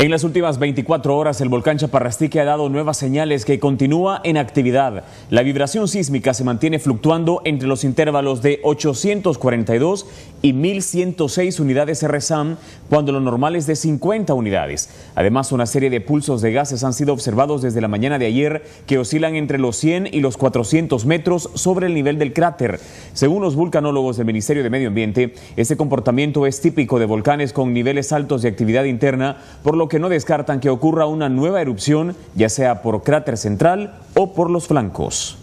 En las últimas 24 horas, el volcán Chaparrastique ha dado nuevas señales que continúa en actividad. La vibración sísmica se mantiene fluctuando entre los intervalos de 842 y 1.106 unidades RSAM, cuando lo normal es de 50 unidades. Además, una serie de pulsos de gases han sido observados desde la mañana de ayer, que oscilan entre los 100 y los 400 metros sobre el nivel del cráter. Según los vulcanólogos del Ministerio de Medio Ambiente, este comportamiento es típico de volcanes con niveles altos de actividad interna, por lo que no descartan que ocurra una nueva erupción, ya sea por cráter central o por los flancos.